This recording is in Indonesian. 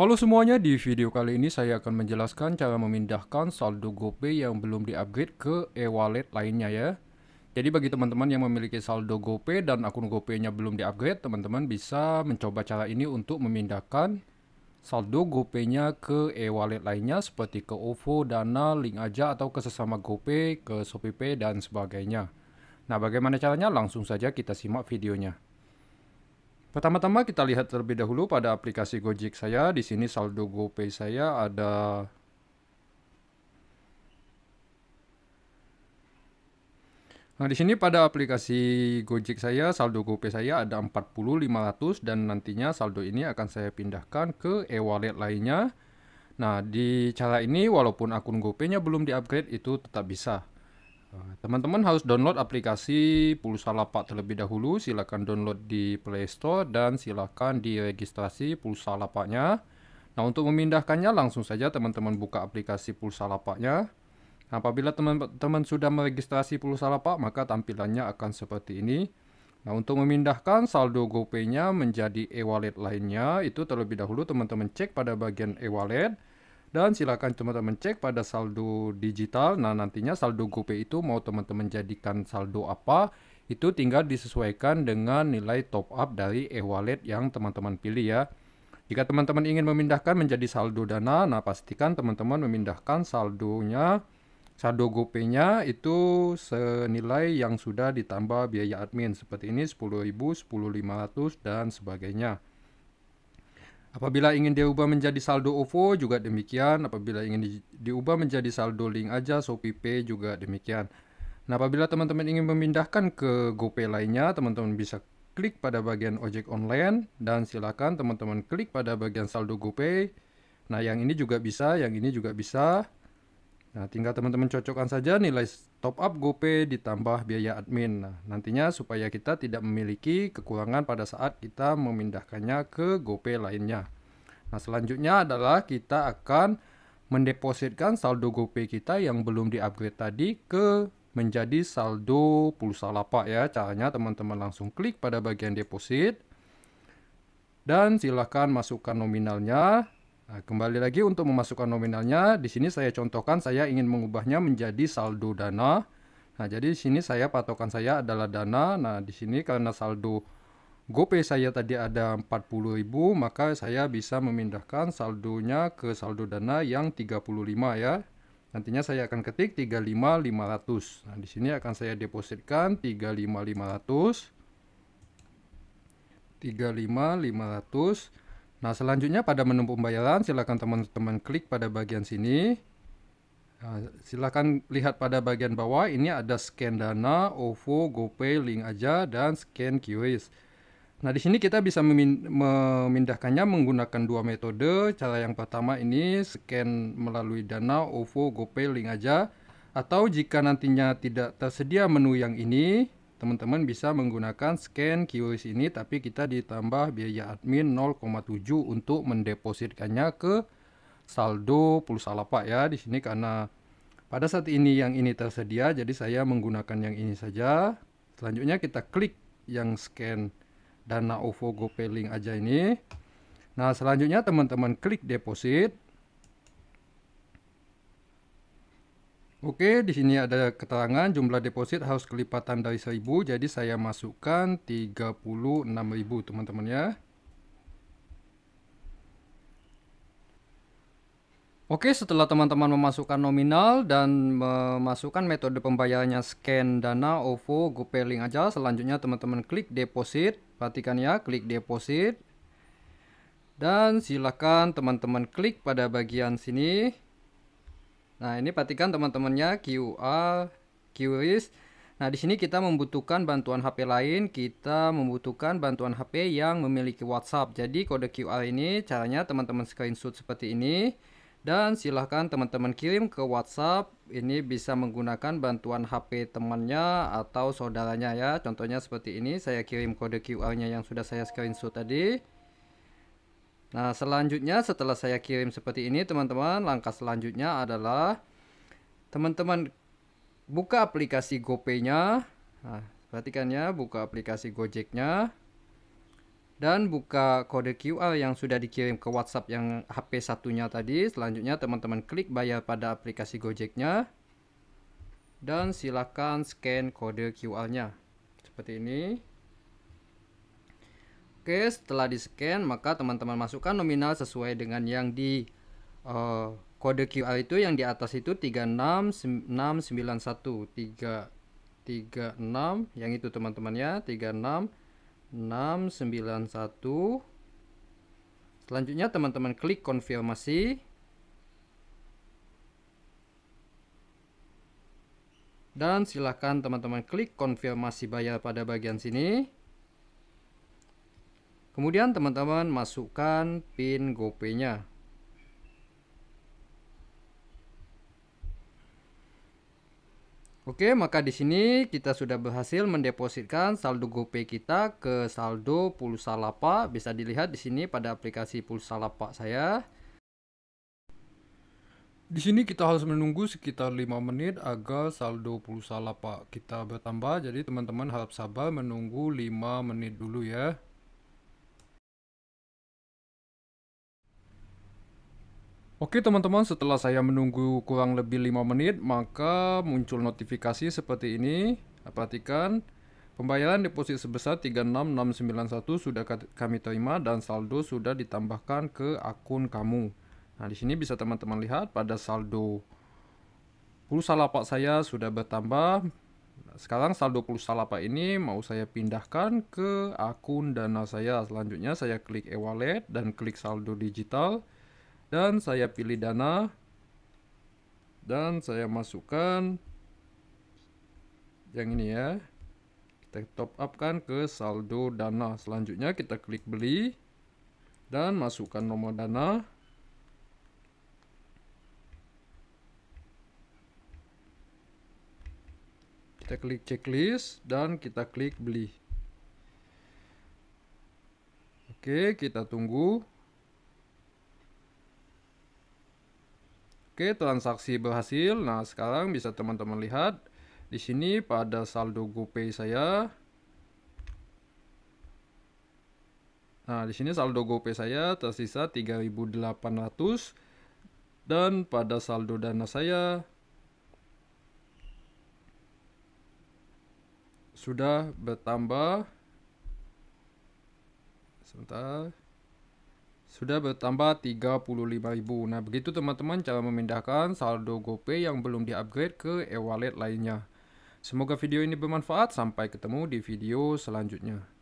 Halo semuanya, di video kali ini saya akan menjelaskan cara memindahkan saldo GoPay yang belum diupgrade ke e-wallet lainnya ya. Jadi bagi teman-teman yang memiliki saldo GoPay dan akun GoPay-nya belum diupgrade, teman-teman bisa mencoba cara ini untuk memindahkan saldo GoPay-nya ke e-wallet lainnya seperti ke OVO, Dana, Link Aja atau ke sesama GoPay, ke ShopeePay dan sebagainya. Nah, bagaimana caranya? Langsung saja kita simak videonya. Pertama-tama kita lihat terlebih dahulu pada aplikasi Gojek saya. Di sini saldo GoPay saya ada Nah, di sini pada aplikasi Gojek saya, saldo GoPay saya ada 40.500 dan nantinya saldo ini akan saya pindahkan ke e-wallet lainnya. Nah, di cara ini walaupun akun GoPay-nya belum di-upgrade itu tetap bisa. Nah, teman-teman harus download aplikasi Pulsa Lapak terlebih dahulu. Silakan download di Play Store dan silakan diregistrasi Pulsa Lapaknya. Nah, untuk memindahkannya langsung saja teman-teman buka aplikasi Pulsa Lapaknya. Nah, apabila teman-teman sudah meregistrasi Pulsa Lapak, maka tampilannya akan seperti ini. Nah, untuk memindahkan saldo GoPay-nya menjadi e-wallet lainnya, itu terlebih dahulu teman-teman cek pada bagian e-wallet dan silakan teman-teman cek pada saldo digital. Nah, nantinya saldo GoPay itu mau teman-teman jadikan saldo apa, itu tinggal disesuaikan dengan nilai top up dari e-wallet yang teman-teman pilih ya. Jika teman-teman ingin memindahkan menjadi saldo dana, nah pastikan teman-teman memindahkan saldonya, saldo GoPay-nya itu senilai yang sudah ditambah biaya admin seperti ini 10.000, 10.500 dan sebagainya. Apabila ingin diubah menjadi saldo OVO juga demikian, apabila ingin diubah menjadi saldo link aja Shopee Pay juga demikian. Nah, apabila teman-teman ingin memindahkan ke GoPay lainnya, teman-teman bisa klik pada bagian ojek online dan silakan teman-teman klik pada bagian saldo GoPay. Nah, yang ini juga bisa, yang ini juga bisa. Nah, tinggal teman-teman cocokkan saja nilai top up GoPay ditambah biaya admin. Nah, nantinya supaya kita tidak memiliki kekurangan pada saat kita memindahkannya ke GoPay lainnya. Nah, selanjutnya adalah kita akan mendepositkan saldo GoPay kita yang belum di-upgrade tadi ke menjadi saldo pulsa lapak ya. Caranya teman-teman langsung klik pada bagian deposit dan silahkan masukkan nominalnya Nah, kembali lagi untuk memasukkan nominalnya, di sini saya contohkan saya ingin mengubahnya menjadi saldo dana. Nah, jadi di sini saya patokan saya adalah dana. Nah, di sini karena saldo GoPay saya tadi ada 40.000, maka saya bisa memindahkan saldonya ke saldo dana yang 35 ya. Nantinya saya akan ketik 35500. Nah, di sini akan saya depositkan 35500. 35500 Nah, selanjutnya pada menu pembayaran, silakan teman-teman klik pada bagian sini. Nah, silakan lihat pada bagian bawah, ini ada scan dana, OVO, GoPay, link aja, dan scan QRIS. Nah, di sini kita bisa memindahkannya menggunakan dua metode. Cara yang pertama ini scan melalui dana, OVO, GoPay, link aja. Atau jika nantinya tidak tersedia menu yang ini, teman-teman bisa menggunakan scan QoS ini tapi kita ditambah biaya admin 0,7 untuk mendepositkannya ke saldo pulsa lapak ya di sini karena pada saat ini yang ini tersedia jadi saya menggunakan yang ini saja selanjutnya kita klik yang scan dana OVO GoPay link aja ini nah selanjutnya teman-teman klik deposit Oke, di sini ada keterangan jumlah deposit harus kelipatan dari 1000, jadi saya masukkan 36.000 teman-teman ya. Oke, setelah teman-teman memasukkan nominal dan memasukkan metode pembayarannya scan dana, OVO, GoPay link aja, selanjutnya teman-teman klik deposit, perhatikan ya, klik deposit. Dan silakan teman-teman klik pada bagian sini Nah, ini perhatikan teman-temannya QA, QRIS. Nah, di sini kita membutuhkan bantuan HP lain, kita membutuhkan bantuan HP yang memiliki WhatsApp. Jadi, kode QR ini caranya teman-teman screenshot seperti ini dan silahkan teman-teman kirim ke WhatsApp. Ini bisa menggunakan bantuan HP temannya atau saudaranya ya. Contohnya seperti ini, saya kirim kode QR-nya yang sudah saya screenshot tadi. Nah, selanjutnya setelah saya kirim seperti ini, teman-teman, langkah selanjutnya adalah teman-teman buka aplikasi GoPay-nya. Nah, perhatikan ya, buka aplikasi Gojek-nya dan buka kode QR yang sudah dikirim ke WhatsApp yang HP satunya tadi. Selanjutnya teman-teman klik bayar pada aplikasi Gojek-nya dan silakan scan kode QR-nya. Seperti ini. Oke, setelah di-scan, maka teman-teman masukkan nominal sesuai dengan yang di uh, kode QR itu yang di atas itu 36691 336 36 yang itu teman-teman ya 36691 selanjutnya teman-teman klik konfirmasi dan silahkan teman-teman klik konfirmasi bayar pada bagian sini Kemudian teman-teman masukkan pin GoPay-nya. Oke, maka di sini kita sudah berhasil mendepositkan saldo GoPay kita ke saldo pulsa lapak. Bisa dilihat di sini pada aplikasi pulsa lapak saya. Di sini kita harus menunggu sekitar 5 menit agar saldo pulsa lapak kita bertambah. Jadi teman-teman harap sabar menunggu 5 menit dulu ya. Oke teman-teman, setelah saya menunggu kurang lebih 5 menit, maka muncul notifikasi seperti ini. Perhatikan, pembayaran deposit sebesar 36691 sudah kami terima dan saldo sudah ditambahkan ke akun kamu. Nah, di sini bisa teman-teman lihat pada saldo pulsa lapak saya sudah bertambah. Sekarang saldo pulsa lapak ini mau saya pindahkan ke akun dana saya. Selanjutnya saya klik e-wallet dan klik saldo digital dan saya pilih dana dan saya masukkan yang ini ya kita top up kan ke saldo dana selanjutnya kita klik beli dan masukkan nomor dana kita klik checklist dan kita klik beli oke kita tunggu Oke, transaksi berhasil. Nah, sekarang bisa teman-teman lihat di sini pada saldo GoPay saya. Nah, di sini saldo GoPay saya tersisa 3.800 dan pada saldo Dana saya sudah bertambah sebentar sudah bertambah 35.000. Nah, begitu teman-teman cara memindahkan saldo GoPay yang belum di-upgrade ke e-wallet lainnya. Semoga video ini bermanfaat. Sampai ketemu di video selanjutnya.